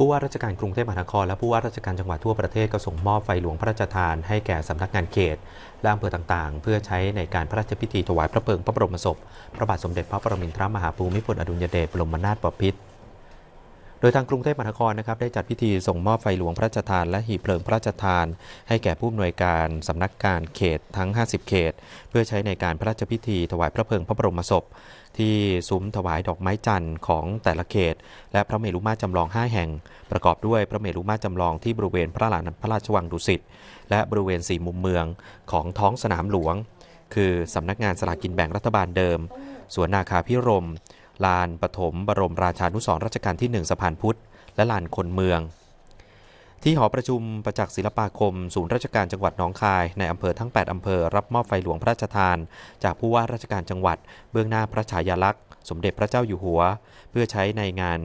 ผู้ว่าราชการกรุงเทพมหานครและผู้ว่าราชการจังหวัดทั่วประเทศก็ส่งมอบไฟหลวงพระราชทานให้แก่สำนักงานเขตและอำเภอต่างๆ เพื่อใช้ในการพระราชพิธีถวายพระเพลิงพระบรมศพ พระบาทสมเด็จพระปรมินทรมหาภูมิพลอดุลยเดชบรมนาถบพิตรโดยทางกรุงเทพมหานครนะครับได้จัดพิธีส่งมอบไฟหลวงพระราชทานและหีบเพลิงพระราชทาน ให้แก่ผู้อำนวยการสำนักการเขตทั้ง 50 เขต เพื่อใช้ในการพระราชพิธี ถวายพระเพลิงพระบรมศพที่ซุ้มถวายดอกไม้จันทร์ของแต่ละเขต และพระเมรุมาตรจำลอง 5 แห่งประกอบด้วยพระเมรุมาตรจำลองที่บริเวณพระลานพระราชวังดุสิตและบริเวณสี่มุมเมืองของท้องสนามหลวงคือสำนักงานสลากกินแบ่งรัฐบาลเดิมสวน นาคาพิรมลานปฐมบรมราชานุสรรัชกาลที่ 1สะพานพุทธ และลานคนเมือง ที่หอประชุมประจักษ์ศิลปาคมศูนย์ราชการจังหวัดหนองคายในอำเภอทั้ง 8อำเภอรับมอบไฟหลวงพระราชทาน จากผู้ว่าราชการจังหวัดเบื้องหน้าพระฉายาลักษณ์ สมเด็จพระเจ้าอยู่หัว เพื่อใช้ในงาน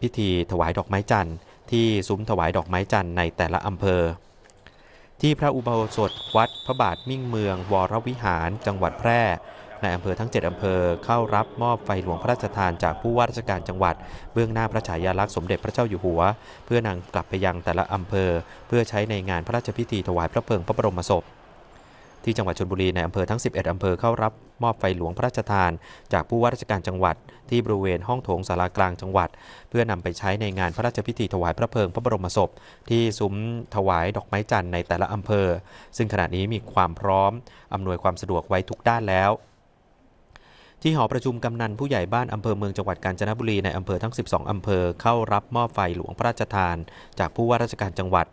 พิธีถวายดอกไม้จันทร์ที่ซุ้มถวายดอกไม้จันทร์ในแต่ละอำเภอ ที่พระอุโบสถวัดพระบาทมิ่งเมืองวรวิหารจังหวัดแพร่ในอำเภอทั้ง 7อำเภอเข้ารับมอบไฟหลวงพระราชทานจากผู้ว่าราชการจังหวัด เบื้องหน้าพระฉายาลักษณ์สมเด็จพระเจ้าอยู่หัว เพื่อนำกลับไปยังแต่ละอำเภอ เพื่อใช้ในงานพระราชพิธีถวายพระเพลิงพระบรมศพ ที่จังหวัดชนบุรีในอำเภอทั้ง 11อำเภอเข้า รับมอบไฟหลวงพระราชทาน จากผู้ว่าราชการจังหวัด ที่บริเวณห้องโถงสารากลางจังหวัด เพื่อนำไปใช้ในงานพระราชพิธีถวายพระเพลิงพระบรมศพ ที่ซุ้มถวายดอกไม้จันทร์ในแต่ละอำเภอ ซึ่งขณะนี้มีความพร้อมอำนวยความสะดวกไว้ทุกด้านแล้วที่หอประชุมกำนันผู้ใหญ่บ้านอำเภอเมืองจังหวัดกาญจนบุรีในอำเภอทั้ง 12 อำเภอเข้ารับมอบไฟหลวงพระราชทาน จากผู้ว่าราชการจังหวัด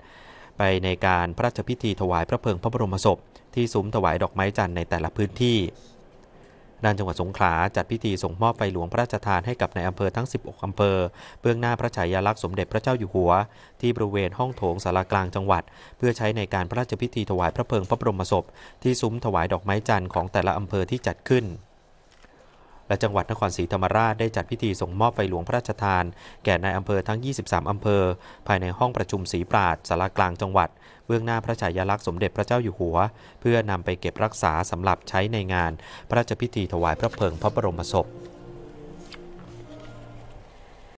ไปในการพระราชพิธีถวายพระเพลิงพระบรมศพที่ซุ้มถวายดอกไม้จันทร์ในแต่ละพื้นที่ ด้านจังหวัดสงขลาจัดพิธีส่งมอบไฟหลวงพระราชทานให้กับในอำเภอทั้ง 16อำเภอเบื้องหน้าพระฉายาลักษณ์สมเด็จพระเจ้าอยู่หัว ที่บริเวณห้องโถงสารากลางจังหวัด เพื่อใช้ในการพระราชพิธีถวายพระเพลิงพระบรมศพ ที่ซุ้มถวายดอกไม้จันทร์ของแต่ละอำเภอที่จัดขึ้นและจังหวัดนครศรีธรรมราชได้จัดพิธีส่งมอบไฟหลวงพระราชทาน แก่นายอำเภอทั้ง 23 อำเภอ ภายในห้องประชุมศรีปราดสารากลางจังหวัดเบื้องหน้าพระฉายาลักษณ์สมเด็จพระเจ้าอยู่หัว เพื่อนำไปเก็บรักษาสำหรับใช้ในงาน พระราชพิธีถวายพระเพลิงพระบรมศพ